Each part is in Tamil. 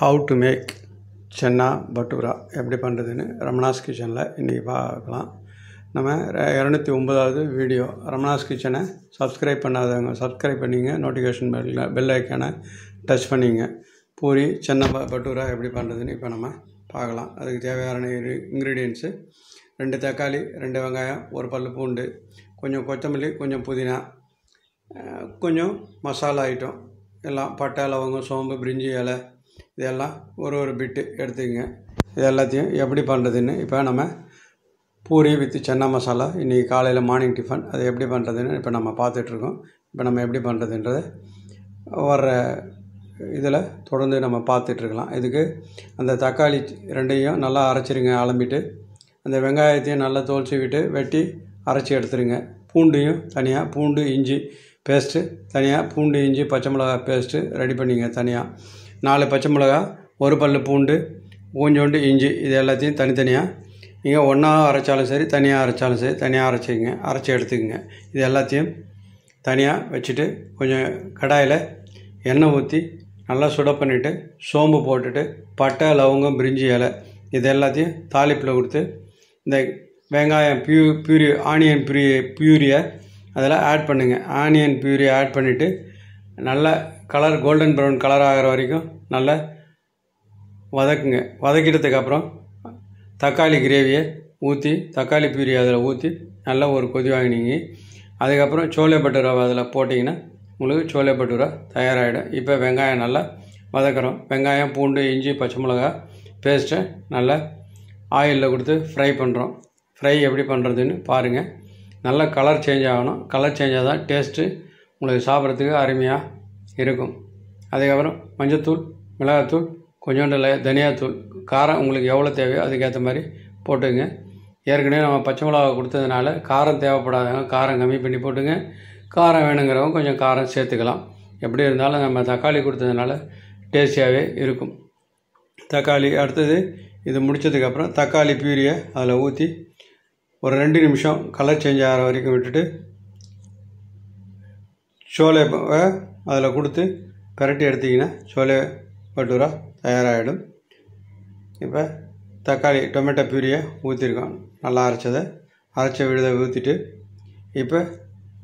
how to make chana bhatura எப்படி பண்ணுறதுன்னு ரமணாஸ் கிச்சனில் இன்றைக்கி பார்க்கலாம் நம்ம இரநூத்தி ஒம்பதாவது வீடியோ ரமணாஸ் கிச்சனை சப்ஸ்கிரைப் பண்ணாதவங்க சப்ஸ்கிரைப் பண்ணிங்க நோட்டிஃபிகேஷன் பெல் பெல் ஐக்கானை டச் பண்ணிங்க பூரி சென்னா பட்டூரா எப்படி பண்ணுறதுன்னு இப்போ நம்ம பார்க்கலாம் அதுக்கு தேவையான இன்க்ரீடியன்ஸு ரெண்டு தக்காளி ரெண்டு வெங்காயம் ஒரு பல் பூண்டு கொஞ்சம் கொத்தமல்லி கொஞ்சம் புதினா கொஞ்சம் மசாலா ஐட்டம் எல்லாம் பட்டை லவங்கம் சோம்பு பிரிஞ்சி இலை இதெல்லாம் ஒரு ஒரு பிட்டு எடுத்துக்கங்க இது எல்லாத்தையும் எப்படி பண்ணுறதுன்னு இப்போ நம்ம பூரி வித் சென்னா மசாலா இன்றைக்கி காலையில் மார்னிங் டிஃபன் அது எப்படி பண்ணுறதுன்னு இப்போ நம்ம பார்த்துட்ருக்கோம் இப்போ நம்ம எப்படி பண்ணுறதுன்றத வர்ற இதில் தொடர்ந்து நம்ம பார்த்துட்ருக்கலாம் இதுக்கு அந்த தக்காளி ரெண்டையும் நல்லா அரைச்சிருங்க அலம்பிட்டு அந்த வெங்காயத்தையும் நல்லா தோல்ச்சி விட்டு வெட்டி அரைச்சி எடுத்துருங்க பூண்டையும் தனியாக பூண்டு இஞ்சி பேஸ்ட்டு தனியாக பூண்டு இஞ்சி பச்சை மிளகா பேஸ்ட்டு ரெடி பண்ணிங்க தனியாக நாலு பச்சை மிளகா ஒரு பல் பூண்டு கொஞ்சோண்டு இஞ்சி இது எல்லாத்தையும் தனித்தனியாக நீங்கள் ஒன்றா அரைச்சாலும் சரி தனியாக அரைச்சாலும் சரி தனியாக அரைச்சிக்கங்க அரைச்சி எடுத்துக்கோங்க இது எல்லாத்தையும் தனியாக வச்சுட்டு கொஞ்சம் கடாயில் எண்ணெய் ஊற்றி நல்லா சுட பண்ணிவிட்டு சோம்பு போட்டுட்டு பட்டை லவங்கம் பிரிஞ்சி இலை இது எல்லாத்தையும் தாளிப்பில் கொடுத்து இந்த வெங்காயம் பியூ பியூரி ஆனியன் பியூரி பியூரியை அதெல்லாம் ஆட் பண்ணுங்கள் ஆனியன் பியூரியை ஆட் பண்ணிவிட்டு நல்லா கலர் கோல்டன் ப்ரௌன் கலர் ஆகிற வரைக்கும் நல்லா வதக்குங்க வதக்கிட்டதுக்கப்புறம் தக்காளி கிரேவியை ஊற்றி தக்காளி பியூரி அதில் ஊற்றி நல்லா ஒரு கொதி வாங்கினீங்க அதுக்கப்புறம் சோலே பட்டுரா அதில் போட்டிங்கன்னா உங்களுக்கு சோலே பட்டுரா தயாராகிடும் இப்போ வெங்காயம் நல்லா வதக்குறோம் வெங்காயம் பூண்டு இஞ்சி பச்சை மிளகா பேஸ்ட்டை நல்லா ஆயிலில் கொடுத்து ஃப்ரை பண்ணுறோம் ஃப்ரை எப்படி பண்ணுறதுன்னு பாருங்கள் நல்லா கலர் சேஞ்ச் ஆகணும் கலர் சேஞ்ச் ஆதான் டேஸ்ட்டு உங்களுக்கு சாப்பிட்றதுக்கு அருமையாக இருக்கும் அதுக்கப்புறம் மஞ்சத்தூள் மிளகாத்தூள் கொஞ்சோண்டு ல தனியாத்தூள் காரம் உங்களுக்கு எவ்வளோ தேவையோ அதுக்கேற்ற மாதிரி போட்டுங்க ஏற்கனவே நம்ம பச்சை மிளகா கொடுத்ததுனால காரம் தேவைப்படாதவங்க காரம் கம்மி பண்ணி போட்டுங்க காரம் வேணுங்கிறவங்க கொஞ்சம் காரம் சேர்த்துக்கலாம் எப்படி இருந்தாலும் நம்ம தக்காளி கொடுத்ததுனால டேஸ்டியாகவே இருக்கும் தக்காளி அடுத்தது இது முடித்ததுக்கப்புறம் தக்காளி பியூரியை அதில் ஊற்றி ஒரு ரெண்டு நிமிஷம் கலர் சேஞ்ச் ஆகிற வரைக்கும் விட்டுட்டு சோலை அதில் கொடுத்து பெரட்டி எடுத்திங்கன்னா சோலே பட்டூரா தயாராகிடும் இப்போ தக்காளி டொமேட்டோ பியூரியை ஊற்றிருக்கோம் நல்லா அரைச்சதை அரைச்ச விழுதை ஊற்றிட்டு இப்போ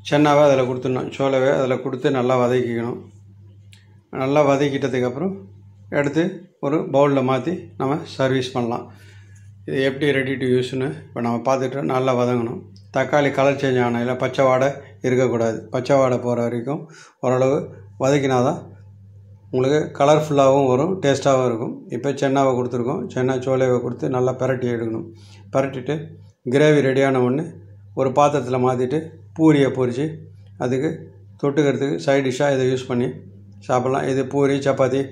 சென்னாவை அதில் கொடுத்துடணும் சோளவை அதில் கொடுத்து நல்லா வதக்கிக்கணும் நல்லா வதக்கிட்டதுக்கப்புறம் எடுத்து ஒரு பவுலில் மாற்றி நம்ம சர்வீஸ் பண்ணலாம் இது எப்படி ரெடி டு யூஸ்னு இப்போ நம்ம பார்த்துட்டு நல்லா வதங்கணும் தக்காளி கலர் சேஞ்ச் ஆனால் இல்லை பச்சை வாடை இருக்கக்கூடாது பச்சை வாடை போகிற வரைக்கும் ஓரளவு வதக்கினா தான் உங்களுக்கு கலர்ஃபுல்லாகவும் வரும் டேஸ்ட்டாகவும் இருக்கும் இப்போ சென்னாவை கொடுத்துருக்கோம் சென்னா சோலையை கொடுத்து நல்லா பரட்டி எடுக்கணும் பரட்டிட்டு கிரேவி ரெடியான ஒன்று ஒரு பாத்திரத்தில் மாற்றிட்டு பூரியை பொறிச்சு அதுக்கு தொட்டுக்கிறதுக்கு சைட் டிஷ்ஷாக இதை யூஸ் பண்ணி சாப்பிட்லாம் இது பூரி சப்பாத்தி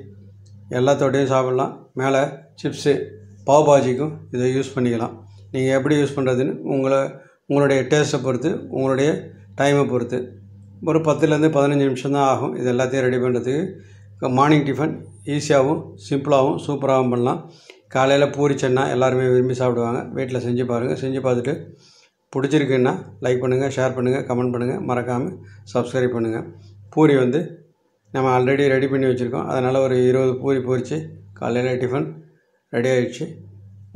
தொட்டையும் சாப்பிட்லாம் மேலே சிப்ஸு பாவ் பாஜிக்கும் இதை யூஸ் பண்ணிக்கலாம் நீங்கள் எப்படி யூஸ் பண்ணுறதுன்னு உங்களை உங்களுடைய டேஸ்ட்டை பொறுத்து உங்களுடைய டைமை பொறுத்து ஒரு பத்துலேருந்து பதினஞ்சு நிமிஷம் தான் ஆகும் இது எல்லாத்தையும் ரெடி பண்ணுறதுக்கு மார்னிங் டிஃபன் ஈஸியாகவும் சிம்பிளாகவும் சூப்பராகவும் பண்ணலாம் காலையில் பூரி சென்னா எல்லாருமே விரும்பி சாப்பிடுவாங்க வீட்டில் செஞ்சு பாருங்கள் செஞ்சு பார்த்துட்டு பிடிச்சிருக்குன்னா லைக் பண்ணுங்கள் ஷேர் பண்ணுங்கள் கமெண்ட் பண்ணுங்கள் மறக்காமல் சப்ஸ்கிரைப் பண்ணுங்கள் பூரி வந்து நம்ம ஆல்ரெடி ரெடி பண்ணி வச்சுருக்கோம் அதனால் ஒரு இருபது பூரி பொரித்து காலையில் டிஃபன் ரெடி ஆகிடுச்சு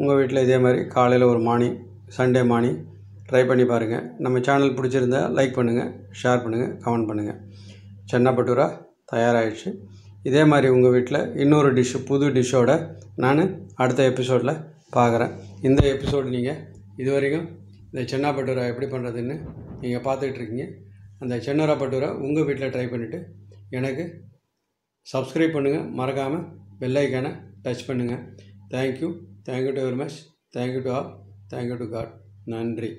உங்கள் வீட்டில் இதே மாதிரி காலையில் ஒரு மார்னிங் சண்டே மார்னிங் ட்ரை பண்ணி பாருங்கள் நம்ம சேனல் பிடிச்சிருந்தா லைக் பண்ணுங்கள் ஷேர் பண்ணுங்கள் கமெண்ட் பண்ணுங்கள் சென்னா பட்டூரா தயாராகிடுச்சு இதே மாதிரி உங்கள் வீட்டில் இன்னொரு டிஷ்ஷு புது டிஷ்ஷோட நான் அடுத்த எபிசோடில் பார்க்குறேன் இந்த எபிசோடு நீங்கள் இது வரைக்கும் இந்த சென்னா பட்டூரா எப்படி பண்ணுறதுன்னு நீங்கள் பார்த்துக்கிட்டு இருக்கீங்க அந்த சென்னரா பட்டூரா உங்கள் வீட்டில் ட்ரை பண்ணிவிட்டு எனக்கு சப்ஸ்கிரைப் பண்ணுங்கள் மறக்காமல் பெல்லைக்கானை டச் பண்ணுங்கள் thank you thank you to very much thank you to all thank you to God நன்றி